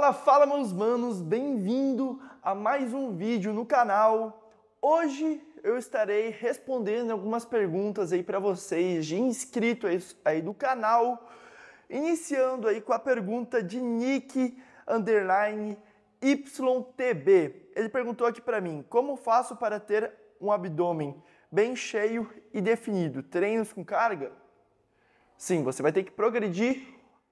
Fala, fala meus manos, bem-vindo a mais um vídeo no canal. Hoje eu estarei respondendo algumas perguntas aí para vocês de inscrito aí do canal, iniciando aí com a pergunta de Nick underline YTB. Ele perguntou aqui para mim: "Como faço para ter um abdômen bem cheio e definido? Treinos com carga?" Sim, você vai ter que progredir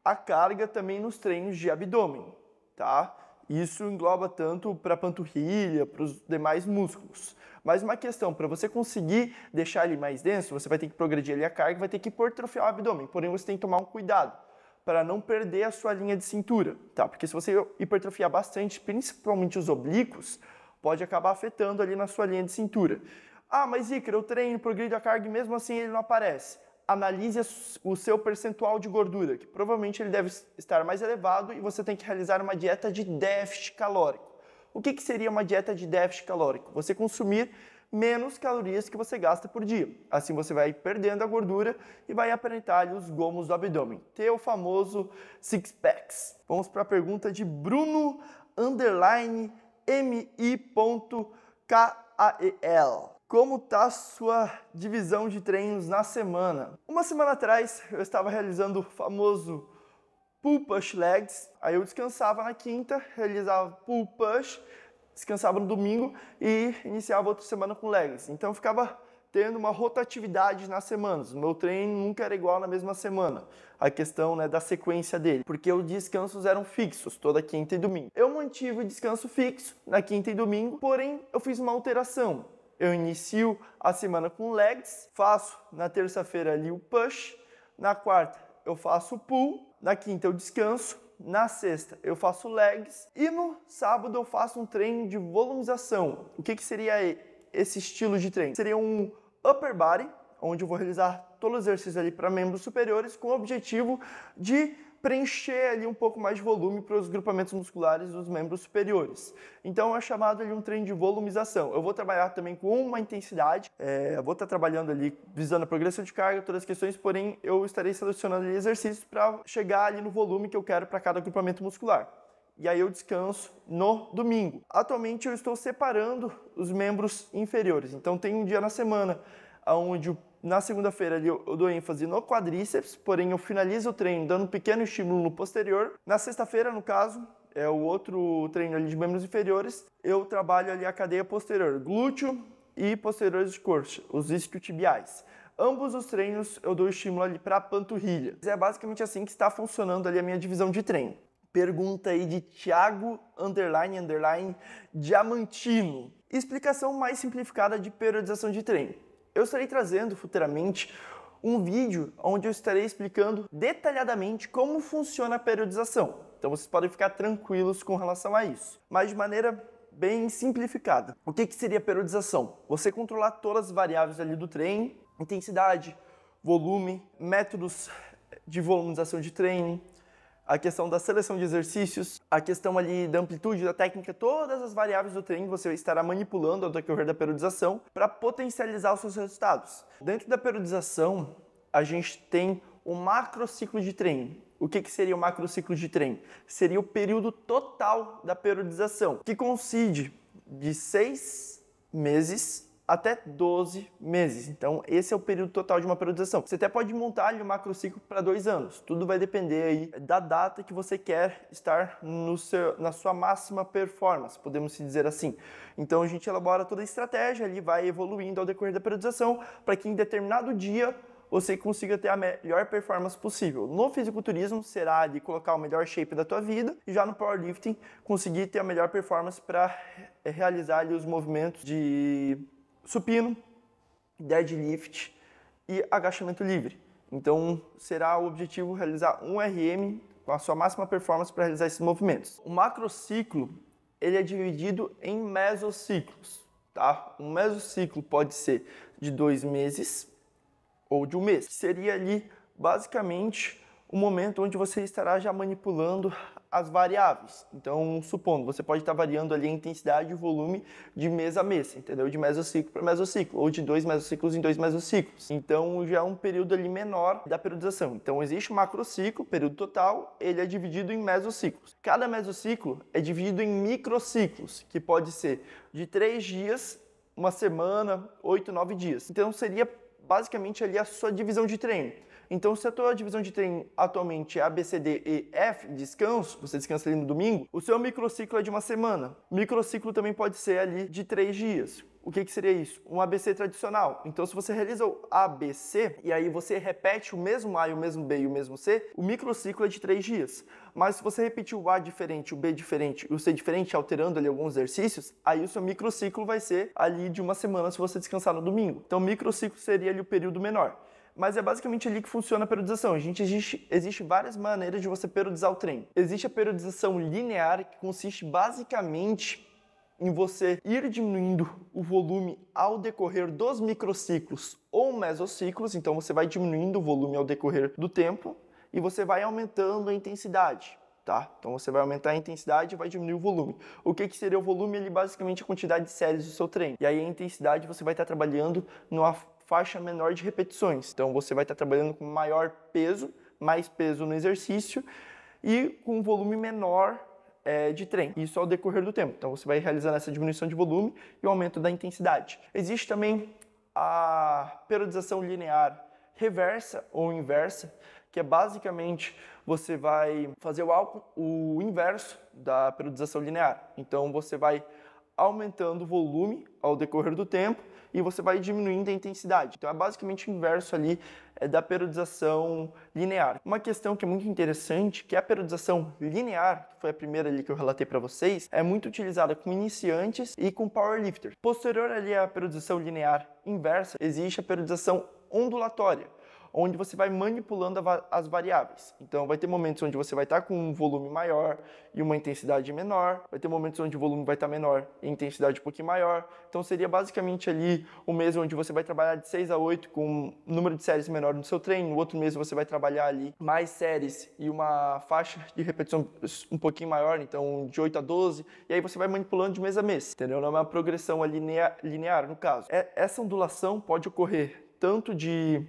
a carga também nos treinos de abdômen tá? Isso engloba tanto para a panturrilha, para os demais músculos. Mas uma questão, para você conseguir deixar ele mais denso, você vai ter que progredir ali a carga, vai ter que hipertrofiar o abdômen. Porém, você tem que tomar um cuidado para não perder a sua linha de cintura, tá? Porque se você hipertrofiar bastante, principalmente os oblíquos, pode acabar afetando ali na sua linha de cintura. Ah, mas Iker, eu treino, progrido a carga e mesmo assim ele não aparece analise o seu percentual de gordura, que provavelmente ele deve estar mais elevado e você tem que realizar uma dieta de déficit calórico. O que, que seria uma dieta de déficit calórico? Você consumir menos calorias que você gasta por dia. Assim você vai perdendo a gordura e vai aparentar os gomos do abdômen, ter o famoso six packs. Vamos para a pergunta de Bruno underline mi.kael como está sua divisão de treinos na semana. Uma semana atrás eu estava realizando o famoso pull push legs, aí eu descansava na quinta, realizava pull push, descansava no domingo e iniciava outra semana com legs. Então eu ficava tendo uma rotatividade nas semanas. O meu treino nunca era igual na mesma semana. A questão né, da sequência dele, porque os descansos eram fixos, toda quinta e domingo. Eu mantive o descanso fixo na quinta e domingo, porém eu fiz uma alteração. Eu inicio a semana com legs, faço na terça-feira ali o push, na quarta eu faço o pull, na quinta eu descanso, na sexta eu faço legs e no sábado eu faço um treino de volumização. O que, que seria esse estilo de treino? Seria um upper body, onde eu vou realizar todos os exercícios ali para membros superiores com o objetivo de preencher ali um pouco mais de volume para os grupamentos musculares dos membros superiores. Então é chamado ali um treino de volumização. Eu vou trabalhar também com uma intensidade, é, vou estar trabalhando ali visando a progressão de carga, todas as questões, porém eu estarei selecionando ali exercícios para chegar ali no volume que eu quero para cada grupamento muscular e aí eu descanso no domingo. Atualmente eu estou separando os membros inferiores, então tem um dia na semana onde o na segunda-feira ali eu dou ênfase no quadríceps, porém eu finalizo o treino dando um pequeno estímulo no posterior. Na sexta-feira, no caso, é o outro treino ali de membros inferiores, eu trabalho ali a cadeia posterior, glúteo e posteriores de corte, os isquiotibiais. Ambos os treinos eu dou estímulo ali para a panturrilha. É basicamente assim que está funcionando ali a minha divisão de treino. Pergunta aí de Thiago underline underline Diamantino. Explicação mais simplificada de periodização de treino eu estarei trazendo futuramente um vídeo onde eu estarei explicando detalhadamente como funciona a periodização. Então vocês podem ficar tranquilos com relação a isso, mas de maneira bem simplificada. O que, que seria periodização? Você controlar todas as variáveis ali do trem, intensidade, volume, métodos de volumização de treino a questão da seleção de exercícios, a questão ali da amplitude da técnica, todas as variáveis do treino você estará manipulando ao decorrer da periodização para potencializar os seus resultados. Dentro da periodização, a gente tem o macro ciclo de treino. O que, que seria o macro ciclo de treino? Seria o período total da periodização, que consiste de seis meses até 12 meses. Então, esse é o período total de uma periodização. Você até pode montar ali, um macrociclo para dois anos. Tudo vai depender aí da data que você quer estar no seu, na sua máxima performance, podemos dizer assim. Então, a gente elabora toda a estratégia ali, vai evoluindo ao decorrer da periodização para que em determinado dia você consiga ter a melhor performance possível. No fisiculturismo será de colocar o melhor shape da tua vida e já no powerlifting conseguir ter a melhor performance para realizar ali os movimentos de supino, deadlift e agachamento livre. Então, será o objetivo realizar um RM com a sua máxima performance para realizar esses movimentos. O macrociclo, ele é dividido em mesociclos, tá? Um mesociclo pode ser de dois meses ou de um mês. Seria ali, basicamente, um momento onde você estará já manipulando as variáveis. Então, supondo, você pode estar variando ali a intensidade e o volume de mês a mês, entendeu? De mesociclo para mesociclo, ou de dois mesociclos em dois mesociclos. Então, já é um período ali menor da periodização. Então, existe o macrociclo, período total, ele é dividido em mesociclos. Cada mesociclo é dividido em microciclos, que pode ser de três dias, uma semana, oito, nove dias. Então, seria basicamente ali a sua divisão de treino. Então, se a tua divisão de treino atualmente é A, B, C, D, E, F, descanso, você descansa ali no domingo, o seu microciclo é de uma semana. Microciclo também pode ser ali de três dias. O que, que seria isso? Um ABC tradicional. Então, se você realiza o ABC e aí você repete o mesmo A, o mesmo B e o mesmo C, o microciclo é de três dias. Mas se você repetir o A diferente, o B diferente e o C diferente, alterando ali alguns exercícios, aí o seu microciclo vai ser ali de uma semana se você descansar no domingo. Então, microciclo seria ali o período menor mas é basicamente ali que funciona a periodização. A gente existe, existe várias maneiras de você periodizar o trem. Existe a periodização linear, que consiste basicamente em você ir diminuindo o volume ao decorrer dos microciclos ou mesociclos, então você vai diminuindo o volume ao decorrer do tempo e você vai aumentando a intensidade. Tá? Então você vai aumentar a intensidade e vai diminuir o volume. O que, que seria o volume? Ele basicamente é a quantidade de séries do seu trem. E aí a intensidade você vai estar trabalhando numa faixa menor de repetições. Então você vai estar trabalhando com maior peso, mais peso no exercício e com um volume menor é, de treino. Isso ao decorrer do tempo. Então você vai realizando essa diminuição de volume e o aumento da intensidade. Existe também a periodização linear reversa ou inversa, que é basicamente você vai fazer o, o inverso da periodização linear. Então você vai aumentando o volume ao decorrer do tempo e você vai diminuindo a intensidade. Então é basicamente o inverso ali é, da periodização linear. Uma questão que é muito interessante, que é a periodização linear, que foi a primeira ali que eu relatei para vocês, é muito utilizada com iniciantes e com powerlifters. Posterior ali à periodização linear inversa, existe a periodização ondulatória onde você vai manipulando as variáveis. Então, vai ter momentos onde você vai estar tá com um volume maior e uma intensidade menor, vai ter momentos onde o volume vai estar tá menor e a intensidade um pouquinho maior. Então, seria basicamente ali o mês onde você vai trabalhar de 6 a 8 com um número de séries menor no seu treino, o outro mês você vai trabalhar ali mais séries e uma faixa de repetição um pouquinho maior, então de 8 a 12, e aí você vai manipulando de mês a mês, entendeu? Não é uma progressão linear, linear no caso. É, essa ondulação pode ocorrer tanto de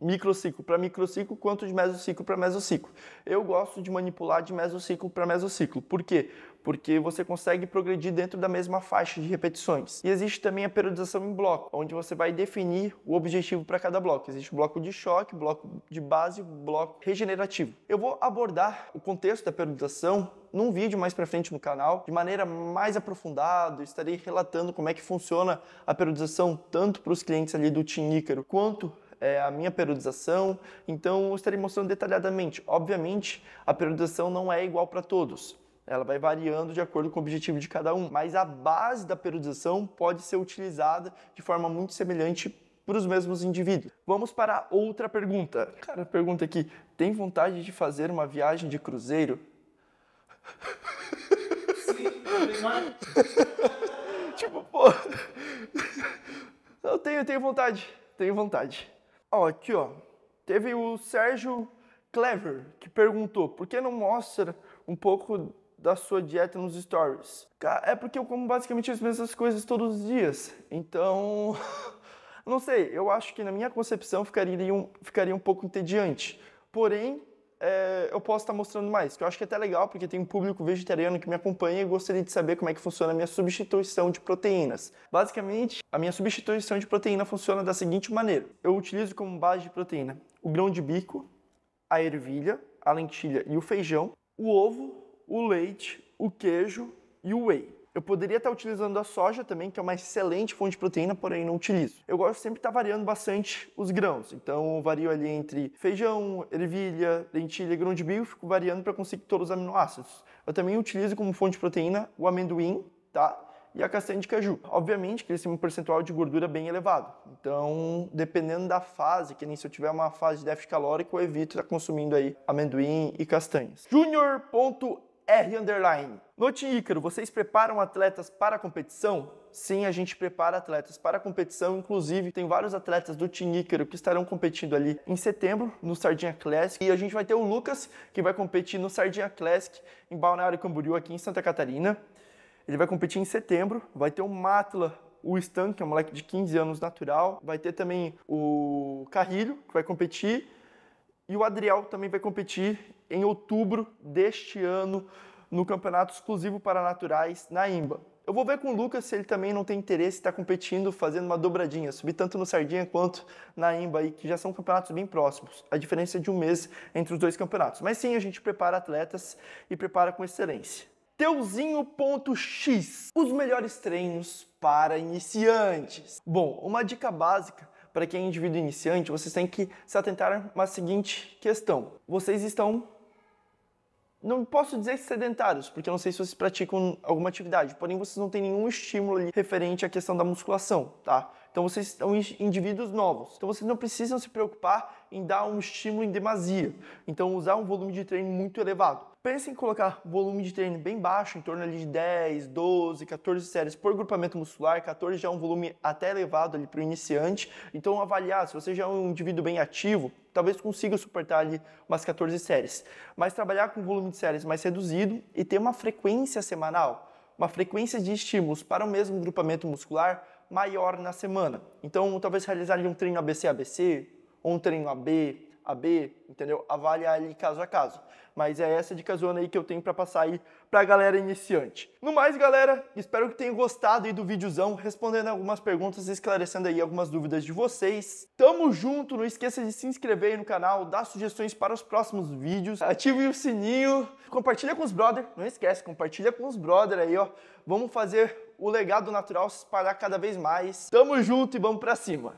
microciclo para microciclo quanto de mesociclo para mesociclo. Eu gosto de manipular de mesociclo para mesociclo. Por quê? Porque você consegue progredir dentro da mesma faixa de repetições. E existe também a periodização em bloco, onde você vai definir o objetivo para cada bloco. Existe o bloco de choque, bloco de base, bloco regenerativo. Eu vou abordar o contexto da periodização num vídeo mais para frente no canal, de maneira mais aprofundada, estarei relatando como é que funciona a periodização tanto para os clientes ali do Team quanto é, a minha periodização. Então, eu estarei mostrando detalhadamente. Obviamente, a periodização não é igual para todos. Ela vai variando de acordo com o objetivo de cada um, mas a base da periodização pode ser utilizada de forma muito semelhante para os mesmos indivíduos. Vamos para outra pergunta. Cara, pergunta aqui: tem vontade de fazer uma viagem de cruzeiro? Sim, tipo, pô. Eu tenho, tenho vontade, tenho vontade. Ó, aqui, ó. Teve o Sérgio Clever que perguntou: por que não mostra um pouco da sua dieta nos stories? É porque eu como basicamente as mesmas coisas todos os dias. Então. não sei, eu acho que na minha concepção ficaria um, ficaria um pouco entediante. Porém, é, eu posso estar mostrando mais. Que eu acho que é até legal, porque tem um público vegetariano que me acompanha e gostaria de saber como é que funciona a minha substituição de proteínas. Basicamente, a minha substituição de proteína funciona da seguinte maneira: eu utilizo como base de proteína o grão de bico, a ervilha, a lentilha e o feijão, o ovo, o leite, o queijo e o whey. Eu poderia estar utilizando a soja também, que é uma excelente fonte de proteína, porém não utilizo. Eu gosto sempre de estar variando bastante os grãos, então vario ali entre feijão, ervilha, lentilha, grão de bico, fico variando para conseguir todos os aminoácidos. Eu também utilizo como fonte de proteína o amendoim, tá? e a castanha de caju. Obviamente que eles têm um percentual de gordura bem elevado. Então, dependendo da fase, que nem se eu tiver uma fase de déficit calórico, eu evito estar consumindo aí amendoim e castanhas. Junior.com R underline. Note Ícaro, vocês preparam atletas para a competição? Sim, a gente prepara atletas para a competição, inclusive tem vários atletas do Team Ícaro que estarão competindo ali em setembro no Sardinha Classic e a gente vai ter o Lucas que vai competir no Sardinha Classic em Balneário Camboriú aqui em Santa Catarina. Ele vai competir em setembro, vai ter o Matla o Stan, que é um moleque de 15 anos natural, vai ter também o Carrilho, que vai competir, e o Adriel também vai competir em outubro deste ano no Campeonato Exclusivo para Naturais na IMBA. Eu vou ver com o Lucas se ele também não tem interesse, está competindo, fazendo uma dobradinha, subir tanto no Sardinha quanto na Imba, aí, que já são campeonatos bem próximos. A diferença é de um mês entre os dois campeonatos. Mas sim, a gente prepara atletas e prepara com excelência. Teuzinho.x Os melhores treinos para iniciantes. Bom, uma dica básica para quem é indivíduo iniciante, vocês têm que se atentar a uma seguinte questão. Vocês estão não posso dizer sedentários, porque eu não sei se vocês praticam alguma atividade, porém vocês não têm nenhum estímulo ali referente à questão da musculação, tá? Então vocês são indivíduos novos. Então vocês não precisam se preocupar em dar um estímulo em demasia. Então usar um volume de treino muito elevado pensem em colocar volume de treino bem baixo, em torno ali de 10, 12, 14 séries por grupamento muscular. 14 já é um volume até elevado ali para o iniciante. Então avaliar, se você já é um indivíduo bem ativo, talvez consiga suportar ali umas 14 séries. Mas trabalhar com volume de séries mais reduzido e ter uma frequência semanal, uma frequência de estímulos para o mesmo grupamento muscular maior na semana. Então talvez realizar ali um treino ABC-ABC, ou um treino AB, a B, entendeu? Avaliar ele caso a caso. Mas é essa dica zona aí que eu tenho para passar aí pra galera iniciante. No mais, galera, espero que tenham gostado aí do videozão, respondendo algumas perguntas, esclarecendo aí algumas dúvidas de vocês. Tamo junto, não esqueça de se inscrever aí no canal, dar sugestões para os próximos vídeos, ative o sininho, compartilha com os brother, não esquece, compartilha com os brother aí, ó. Vamos fazer o legado natural se espalhar cada vez mais. Tamo junto e vamos pra cima.